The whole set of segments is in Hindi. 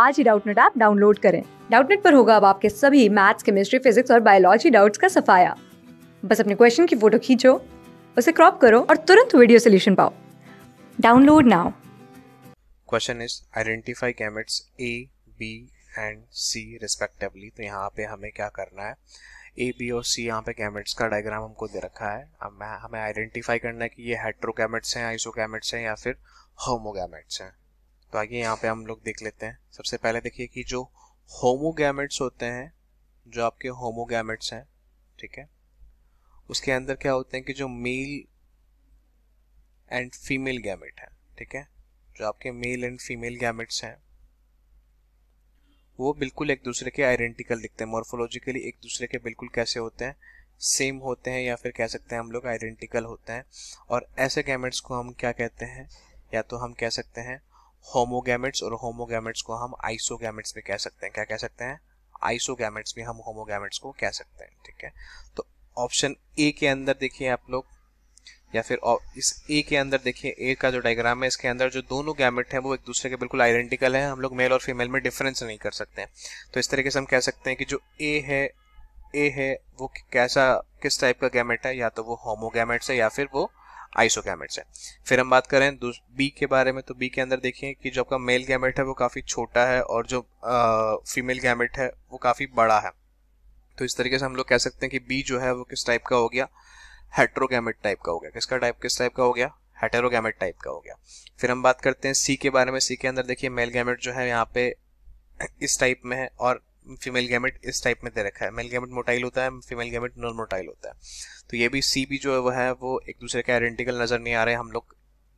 आज ही डाउटनेट ऐप डाउनलोड करें डाउटनेट पर होगा अब आपके सभी मैथ्स केमिस्ट्री फिजिक्स और बायोलॉजी डाउट्स का सफाया बस अपने क्वेश्चन की फोटो खींचो उसे क्रॉप करो और तुरंत वीडियो सोल्यूशन पाओ download now question is identify केमिट्स A B and C respectively तो यहाँ पे हमें क्या करना है ए बी और सी यहाँ पे कैमेट्स का डायग्राम हमको दे रखा है हमें हमें आइडेंटिफाई करना है कि ये हेट्रोकैमेट्स हैं आइसोकैमेट्स हैं या फिर होमोगैमेट्स हैं तो आगे यहाँ पे हम लोग देख लेते हैं सबसे पहले देखिए कि जो होमोगेमेट्स होते हैं जो आपके होमोगेमेट्स हैं ठीक है उसके अंदर क्या होते हैं कि जो मेल एंड फीमेल गैमेट है ठीक है जो आपके मेल एंड फीमेल गैमेट्स हैं वो बिल्कुल एक दूसरे के आइडेंटिकल दिखते हैं मॉर्फोलॉजिकली एक दूसरे के बिल्कुल कैसे होते हैं सेम होते हैं या फिर कह सकते हैं हम लोग आइडेंटिकल होते हैं और ऐसे गैमेट्स को हम क्या कहते हैं या तो हम कह सकते हैं होमोगेमेट्स और होमोगेमेट्स को हम आइसोगेमेट्स भी कह सकते हैं क्या कह सकते हैं आइसोगेमेट्स भी हम होमोगेमेट्स को कह सकते हैं ठीक है तो ऑप्शन ए के अंदर देखिए आप लोग या फिर इस ए के अंदर देखिए ए का जो डायग्राम है इसके अंदर जो दोनों गैमेट हैं वो एक दूसरे के बिल्कुल आइडेंटिकल हैं हम लोग मेल और फीमेल में डिफरेंस नहीं कर सकते हैं तो इस तरीके से हम कह सकते हैं कि जो ए है ए है वो कैसा किस टाइप का गैमेट है या तो वो होमोगेमेट्स है या फिर वो आइसोकैमेट्स है फिर हम बात करें बी के बारे में तो बी के अंदर देखिए कि जो आपका मेल गैमेट है वो काफ़ी छोटा है और जो आ, फीमेल गैमेट है वो काफ़ी बड़ा है तो इस तरीके से हम लोग कह सकते हैं कि बी जो है वो किस टाइप का हो गया हेट्रोगैमेट टाइप का हो गया किसका टाइप किस टाइप का हो गया हेटेरोगैमेट टाइप का हो गया फिर हम बात करते हैं सी के बारे में सी के अंदर देखिए मेल गैमेट जो है यहाँ पे इस टाइप में है और फीमेल गैमेट इस टाइप में दे रखा है मेल गैमेट मोटाइल होता है फीमेल गैमेट नॉन मोटाइल होता है तो ये भी सी भी जो है वो है वो एक दूसरे के आइडेंटिकल नज़र नहीं आ रहे हम लोग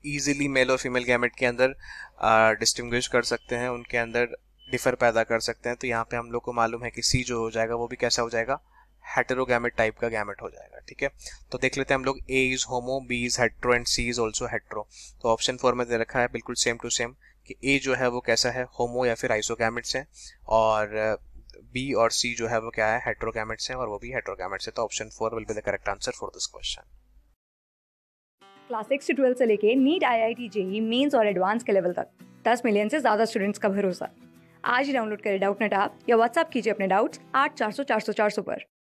ईजिली मेल और फीमेल गैमेट के अंदर डिस्टिंग्विश कर सकते हैं उनके अंदर डिफर पैदा कर सकते हैं तो यहाँ पे हम लोग को मालूम है कि सी जो हो जाएगा वो भी कैसा हो जाएगा हेटेरोगैमेट टाइप का गैमेट हो जाएगा ठीक है तो देख लेते हैं हम लोग A is homo B is hetero and C is also hetero तो ऑप्शन फोर में दे रखा है बिल्कुल सेम टू सेम कि ए जो है वो कैसा है होमो या फिर आइसोगैमेट्स हैं और बी और सी जो है वो क्या है हेट्रोकैमेट्स हैं और वो भी हेट्रोकैमेट्स है तो option four will be the correct answer for this question class six से ट्वेल्थ से लेके NEET I I T JEE mains और एडवांस के लेवल तक दस मिलियन से ज़्यादा स्टूडेंट्स का भरोसा आज ही डाउनलोड करें डाउट नेट आप या व्हाट्सअप कीजिए अपने डाउट्स आठ चार सौ चार सौ चार सौ पर